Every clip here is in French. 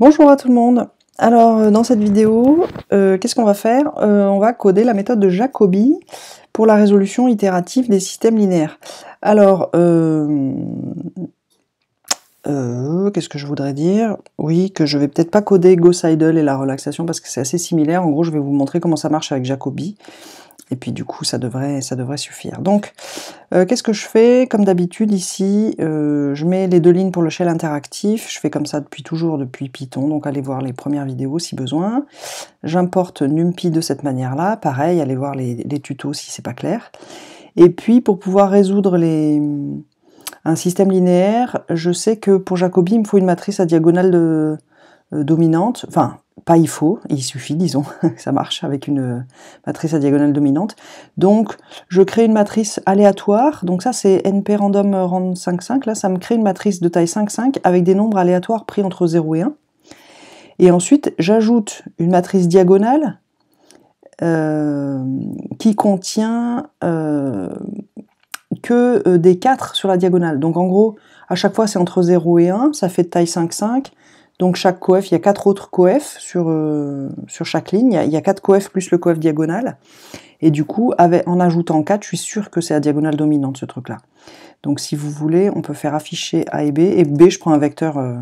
Bonjour à tout le monde Alors euh, dans cette vidéo, euh, qu'est-ce qu'on va faire euh, On va coder la méthode de Jacobi pour la résolution itérative des systèmes linéaires. Alors, qu'est-ce que je voudrais dire Oui, que je vais peut-être pas coder Gauss-Idle et la relaxation parce que c'est assez similaire. En gros, je vais vous montrer comment ça marche avec Jacobi. Et puis du coup, ça devrait, ça devrait suffire. Donc, euh, qu'est-ce que je fais Comme d'habitude ici, euh, je mets les deux lignes pour le shell interactif. Je fais comme ça depuis toujours, depuis Python. Donc allez voir les premières vidéos si besoin. J'importe NumPy de cette manière-là. Pareil, allez voir les, tutos si c'est pas clair. Et puis, pour pouvoir résoudre les, un système linéaire, je sais que pour Jacobi, il me faut une matrice à diagonale euh, dominante. Enfin, pas il faut, il suffit, disons, ça marche avec une euh, matrice à diagonale dominante. Donc, je crée une matrice aléatoire, donc ça c'est NP random rand 5, là ça me crée une matrice de taille 5,5 avec des nombres aléatoires pris entre 0 et 1. Et ensuite, j'ajoute une matrice diagonale euh, qui contient euh, que des 4 sur la diagonale. Donc en gros, à chaque fois c'est entre 0 et 1, ça fait de taille 5, 5, donc chaque coef, il y a quatre autres coefs sur, euh, chaque ligne, il y, a, 4 coefs plus le coef diagonal. Et du coup, en ajoutant 4, je suis sûr que c'est à diagonale dominante, ce truc-là. Donc si vous voulez, on peut faire afficher A et B. Et B, je prends un vecteur, euh,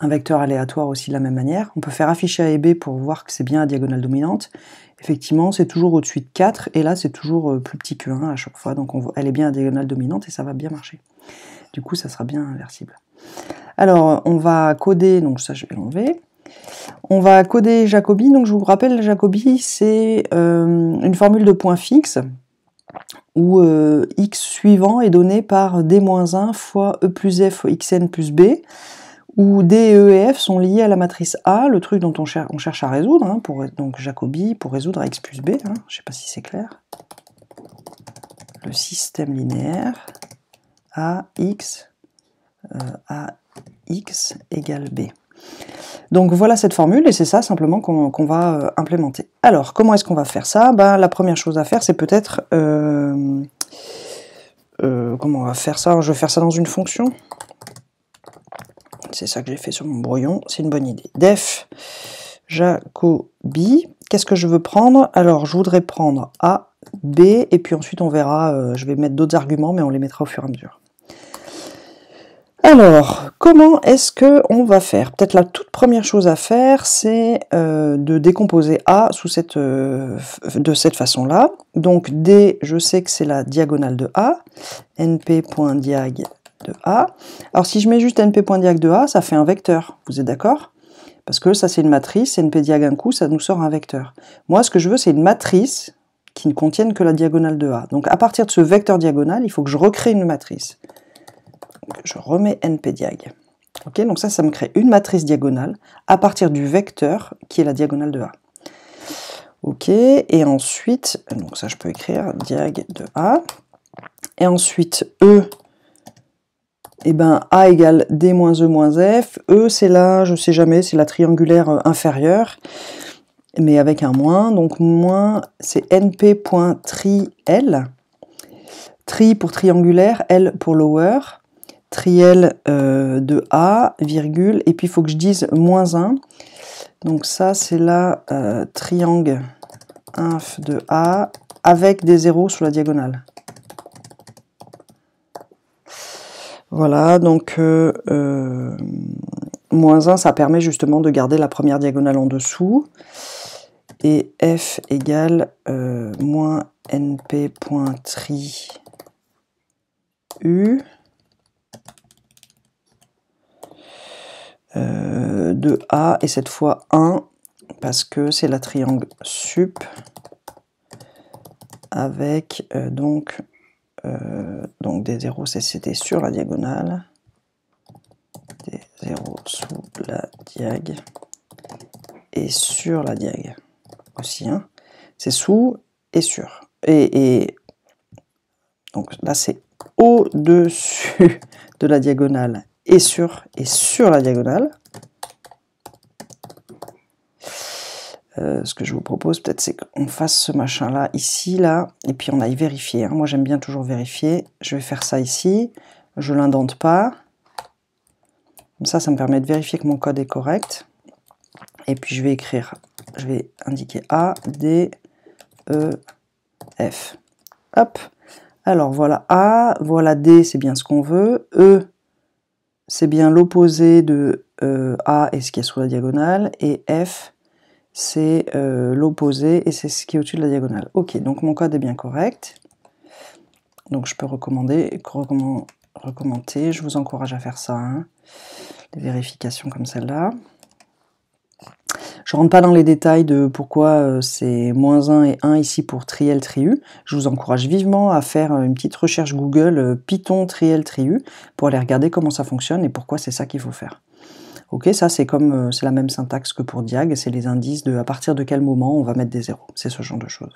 un vecteur aléatoire aussi de la même manière. On peut faire afficher A et B pour voir que c'est bien à diagonale dominante. Effectivement, c'est toujours au-dessus de 4, et là, c'est toujours euh, plus petit que 1 à chaque fois. Donc elle est bien à diagonale dominante et ça va bien marcher. Du coup, ça sera bien inversible. Alors, on va coder, donc ça je vais l'enlever. On va coder Jacobi. Donc je vous rappelle, Jacobi, c'est euh, une formule de point fixe où euh, x suivant est donné par d-1 fois e plus f xn plus b, où d e et f sont liés à la matrice A, le truc dont on, cherche à résoudre, hein, donc Jacobi pour résoudre à x plus b, hein. je ne sais pas si c'est clair, le système linéaire AX, euh, x égale B. Donc voilà cette formule et c'est ça simplement qu'on va euh, implémenter. Alors comment est-ce qu'on va faire ça ben, La première chose à faire c'est peut-être... Euh, euh, comment on va faire ça Je vais faire ça dans une fonction. C'est ça que j'ai fait sur mon brouillon, c'est une bonne idée. Def Jacobi, qu'est-ce que je veux prendre Alors je voudrais prendre A, B, et puis ensuite on verra, je vais mettre d'autres arguments mais on les mettra au fur et à mesure. Alors, comment est-ce que on va faire Peut-être la toute première chose à faire, c'est euh, de décomposer A sous cette, euh, de cette façon-là. Donc D, je sais que c'est la diagonale de A, np.diag de A. Alors si je mets juste np.diag de A, ça fait un vecteur, vous êtes d'accord Parce que ça c'est une matrice, np.diag un coup, ça nous sort un vecteur. Moi, ce que je veux, c'est une matrice qui ne contienne que la diagonale de A. Donc à partir de ce vecteur diagonal, il faut que je recrée une matrice je remets npdiag. Ok, donc ça, ça me crée une matrice diagonale à partir du vecteur qui est la diagonale de A. Ok, et ensuite, donc ça je peux écrire diag de A. Et ensuite, E, et eh ben A égale D moins E moins F. E, c'est là, je sais jamais, c'est la triangulaire euh, inférieure, mais avec un moins. Donc moins, c'est np.triL. Tri pour triangulaire, L pour lower triel euh, de A, virgule, et puis il faut que je dise moins 1. Donc ça, c'est la euh, triangle inf de A avec des zéros sur la diagonale. Voilà, donc euh, moins 1, ça permet justement de garder la première diagonale en dessous. Et f égale moins np.tri u. Euh, de A et cette fois 1 parce que c'est la triangle sup avec euh, donc, euh, donc des 0 c'était sur la diagonale, des 0 sous la diag et sur la diag aussi. Hein. C'est sous et sur. Et, et donc là c'est au-dessus de la diagonale et sur et sur la diagonale. Euh, ce que je vous propose peut-être c'est qu'on fasse ce machin là ici là et puis on aille vérifier hein. moi j'aime bien toujours vérifier je vais faire ça ici je l'indente pas ça ça me permet de vérifier que mon code est correct et puis je vais écrire je vais indiquer A D E F hop alors voilà A voilà D c'est bien ce qu'on veut E c'est bien l'opposé de euh, A et ce qui est sous la diagonale, et F, c'est euh, l'opposé et c'est ce qui est au-dessus de la diagonale. Ok, donc mon code est bien correct. Donc je peux recommander, recommander, je vous encourage à faire ça, des hein. vérifications comme celle-là. Je ne rentre pas dans les détails de pourquoi euh, c'est moins 1 et 1 ici pour Triel Triu. Je vous encourage vivement à faire euh, une petite recherche Google euh, Python Triel Triu pour aller regarder comment ça fonctionne et pourquoi c'est ça qu'il faut faire. Ok, ça c'est comme c'est la même syntaxe que pour Diag, c'est les indices de à partir de quel moment on va mettre des zéros. C'est ce genre de choses.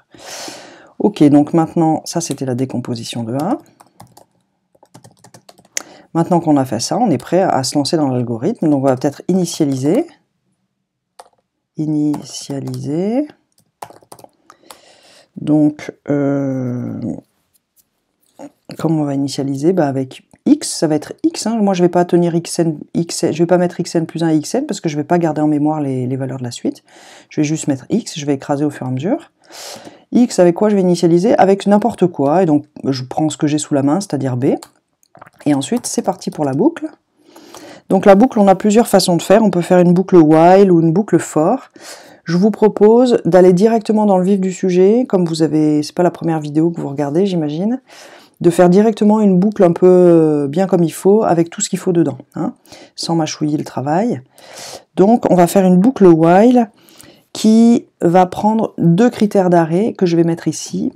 Ok, donc maintenant, ça c'était la décomposition de 1. Maintenant qu'on a fait ça, on est prêt à se lancer dans l'algorithme. Donc on va peut-être initialiser. Initialiser, Donc, euh, comment on va initialiser bah, Avec x, ça va être x. Hein. Moi, je ne vais pas tenir xn, xn, je vais pas mettre xn plus 1 xn parce que je ne vais pas garder en mémoire les, les, valeurs de la suite. Je vais juste mettre x, je vais écraser au fur et à mesure. x, avec quoi je vais initialiser Avec n'importe quoi. Et donc, je prends ce que j'ai sous la main, c'est-à-dire b. Et ensuite, c'est parti pour la boucle. Donc la boucle, on a plusieurs façons de faire. On peut faire une boucle while ou une boucle for. Je vous propose d'aller directement dans le vif du sujet, comme vous avez, c'est pas la première vidéo que vous regardez, j'imagine, de faire directement une boucle un peu euh, bien comme il faut, avec tout ce qu'il faut dedans, hein, sans mâchouiller le travail. Donc on va faire une boucle while qui va prendre deux critères d'arrêt que je vais mettre ici,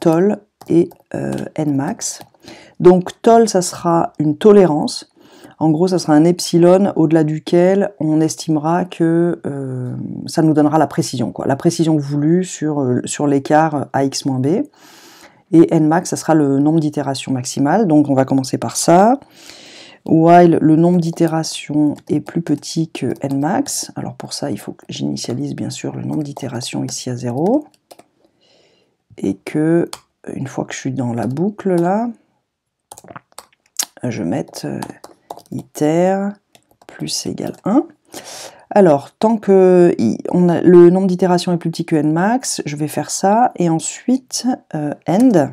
toll et euh, nmax. Donc toll, ça sera une tolérance. En gros, ça sera un epsilon au-delà duquel on estimera que euh, ça nous donnera la précision, quoi, la précision voulue sur, euh, sur l'écart ax b. Et nmax, ça sera le nombre d'itérations maximales. Donc on va commencer par ça. While le nombre d'itérations est plus petit que nmax, alors pour ça, il faut que j'initialise bien sûr le nombre d'itérations ici à 0. Et que, une fois que je suis dans la boucle là, je mette... Euh, Iter plus égale 1. Alors, tant que on a, le nombre d'itérations est plus petit que n max, je vais faire ça. Et ensuite, euh, end.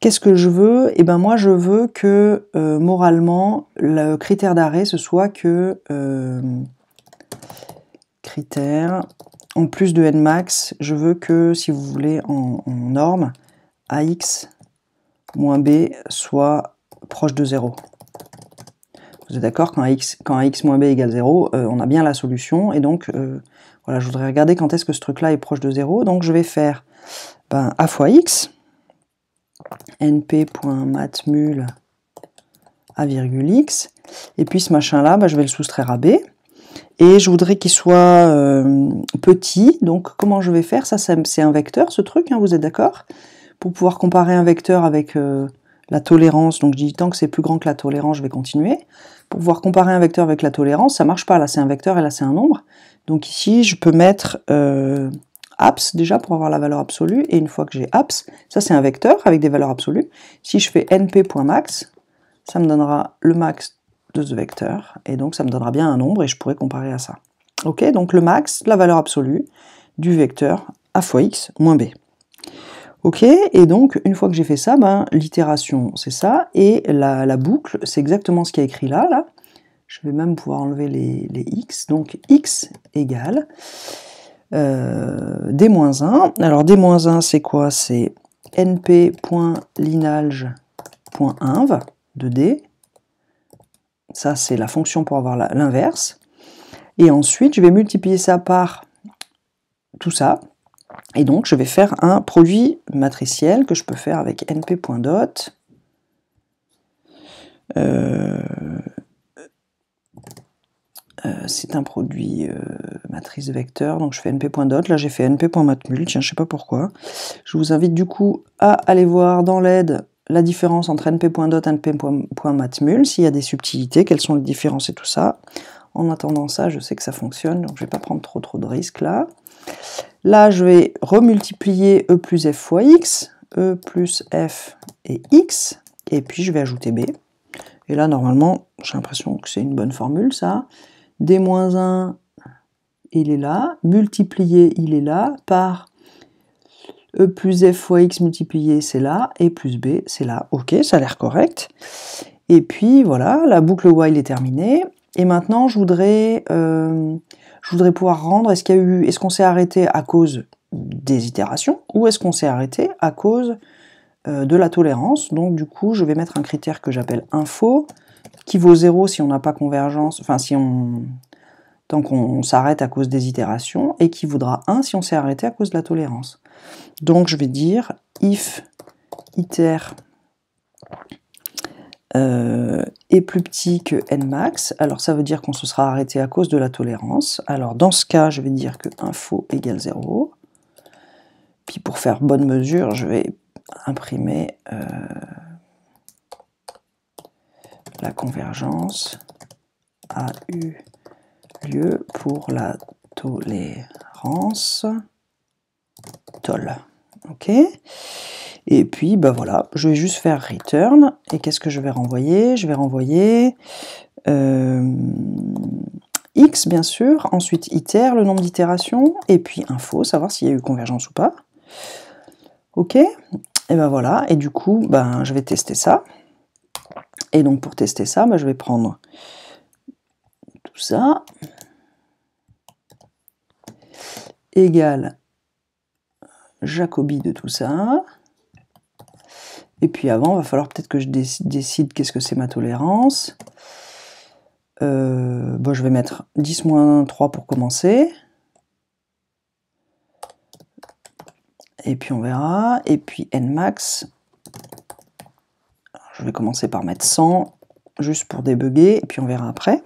Qu'est-ce que je veux Eh bien moi, je veux que euh, moralement, le critère d'arrêt, ce soit que euh, critère, en plus de n max, je veux que, si vous voulez, en, en norme, ax moins b soit proche de 0. Vous êtes d'accord quand x, x moins b égale 0, euh, on a bien la solution. Et donc, euh, voilà, je voudrais regarder quand est-ce que ce truc-là est proche de 0. Donc je vais faire ben, a fois x, np.matmul a virgule x. Et puis ce machin-là, ben, je vais le soustraire à b. Et je voudrais qu'il soit euh, petit. Donc comment je vais faire Ça, c'est un vecteur, ce truc, hein, vous êtes d'accord Pour pouvoir comparer un vecteur avec la tolérance, donc je dis tant que c'est plus grand que la tolérance, je vais continuer pour pouvoir comparer un vecteur avec la tolérance, ça marche pas, là c'est un vecteur et là c'est un nombre. Donc ici je peux mettre euh, abs déjà pour avoir la valeur absolue, et une fois que j'ai abs, ça c'est un vecteur avec des valeurs absolues. Si je fais np.max, ça me donnera le max de ce vecteur, et donc ça me donnera bien un nombre, et je pourrais comparer à ça. Ok, donc le max, la valeur absolue du vecteur a fois x moins b. Ok, et donc une fois que j'ai fait ça, ben, l'itération c'est ça, et la, boucle c'est exactement ce qui est écrit là, là. Je vais même pouvoir enlever les, x, donc x égale euh, d-1. Alors d-1 c'est quoi C'est np.linage.inv de d. Ça c'est la fonction pour avoir l'inverse. Et ensuite je vais multiplier ça par tout ça, et donc, je vais faire un produit matriciel que je peux faire avec np.dot. Euh, euh, c'est un produit euh, matrice vecteur, donc je fais np.dot, là j'ai fait np.matmul, tiens je sais pas pourquoi. Je vous invite du coup à aller voir dans l'aide la différence entre np.dot et np.matmul, s'il y a des subtilités, quelles sont les différences et tout ça. En attendant ça, je sais que ça fonctionne, donc je ne vais pas prendre trop trop de risques là. Là, je vais remultiplier E plus F fois X, E plus F et X, et puis je vais ajouter B. Et là, normalement, j'ai l'impression que c'est une bonne formule, ça. D-1, il est là, multiplié, il est là, par E plus F fois X multiplié, c'est là, et plus B, c'est là. Ok, ça a l'air correct. Et puis, voilà, la boucle while est terminée. Et maintenant, je voudrais... Euh, je voudrais pouvoir rendre, est-ce qu'il eu, est-ce qu'on s'est arrêté à cause des itérations ou est-ce qu'on s'est arrêté à cause euh, de la tolérance Donc du coup, je vais mettre un critère que j'appelle info, qui vaut 0 si on n'a pas convergence, enfin si on tant qu'on s'arrête à cause des itérations, et qui vaudra 1 si on s'est arrêté à cause de la tolérance. Donc je vais dire if iter euh, est plus petit que nmax, alors ça veut dire qu'on se sera arrêté à cause de la tolérance. Alors dans ce cas, je vais dire que info égale 0. Puis pour faire bonne mesure, je vais imprimer euh, la convergence a eu lieu pour la tolérance tol. OK et puis, bah voilà, je vais juste faire return. Et qu'est-ce que je vais renvoyer Je vais renvoyer euh, x, bien sûr. Ensuite, iter, le nombre d'itérations. Et puis, info, savoir s'il y a eu convergence ou pas. OK Et ben voilà. Et du coup, ben, je vais tester ça. Et donc, pour tester ça, je vais prendre tout ça Égal Jacobi de tout ça. Et puis avant, il va falloir peut-être que je décide qu'est-ce que c'est ma tolérance. Euh, bon, je vais mettre 10 moins 3 pour commencer. Et puis on verra. Et puis nmax. je vais commencer par mettre 100, juste pour débugger, et puis on verra après.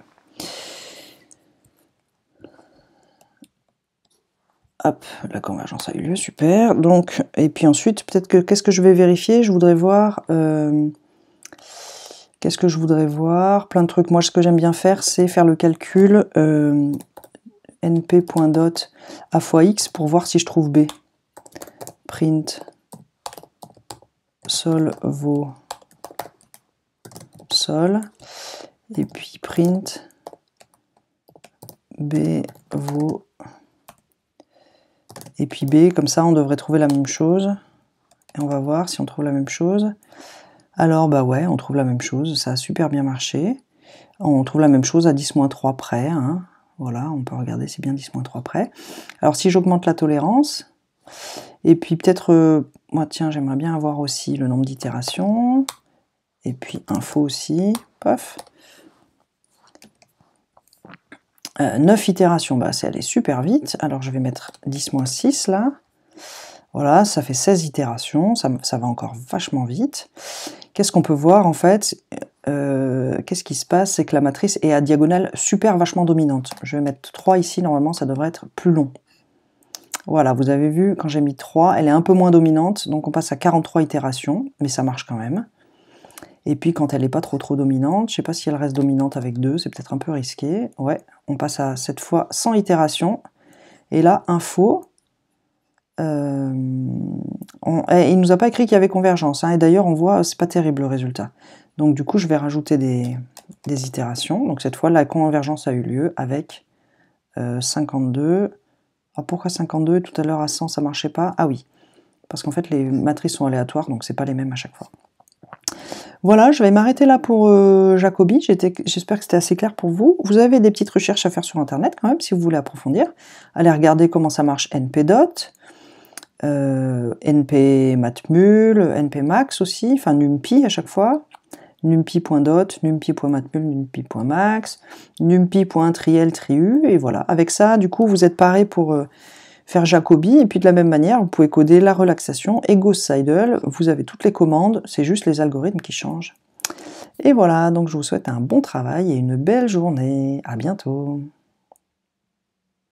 Hop, la convergence a eu lieu, super. Donc, et puis ensuite, peut-être que qu'est-ce que je vais vérifier Je voudrais voir. Euh, qu'est-ce que je voudrais voir Plein de trucs. Moi, ce que j'aime bien faire, c'est faire le calcul euh, np.dot a fois x pour voir si je trouve b. Print sol vaut sol. Et puis print b vaut et puis B, comme ça on devrait trouver la même chose. Et on va voir si on trouve la même chose. Alors bah ouais, on trouve la même chose, ça a super bien marché. On trouve la même chose à 10-3 près. Hein. Voilà, on peut regarder, c'est bien 10-3 près. Alors si j'augmente la tolérance, et puis peut-être, euh, moi tiens, j'aimerais bien avoir aussi le nombre d'itérations, et puis info aussi, pof 9 euh, itérations, bah, c'est est super vite. Alors je vais mettre 10-6 là. Voilà, ça fait 16 itérations, ça, va encore vachement vite. Qu'est-ce qu'on peut voir en fait euh, Qu'est-ce qui se passe C'est que la matrice est à diagonale super vachement dominante. Je vais mettre 3 ici, normalement ça devrait être plus long. Voilà, vous avez vu, quand j'ai mis 3, elle est un peu moins dominante, donc on passe à 43 itérations, mais ça marche quand même. Et puis quand elle n'est pas trop trop dominante, je ne sais pas si elle reste dominante avec 2, c'est peut-être un peu risqué. Ouais, on passe à cette fois sans itération. Et là, info. il euh, ne eh, il nous a pas écrit qu'il y avait convergence. Hein. et d'ailleurs, on voit, c'est pas terrible le résultat. Donc du coup, je vais rajouter des, itérations. Donc cette fois, la convergence a eu lieu avec 52. Euh, ah, pourquoi 52 Tout à l'heure à 100, ça ne marchait pas. Ah oui, parce qu'en fait, les matrices sont aléatoires, donc ce n'est pas les mêmes à chaque fois. Voilà, je vais m'arrêter là pour euh, Jacobi. J'espère que c'était assez clair pour vous. Vous avez des petites recherches à faire sur Internet quand même, si vous voulez approfondir. Allez regarder comment ça marche NPDOT, euh, np.matmul, NP NP Max aussi, enfin NumPy à chaque fois. numpi.dot, numpi.matmul, numpi.max, NumPy.triel, triu, et voilà. Avec ça, du coup, vous êtes paré pour... Euh, faire Jacobi. Et puis de la même manière, vous pouvez coder la relaxation et Ghost Sidle. Vous avez toutes les commandes, c'est juste les algorithmes qui changent. Et voilà, donc je vous souhaite un bon travail et une belle journée. À bientôt.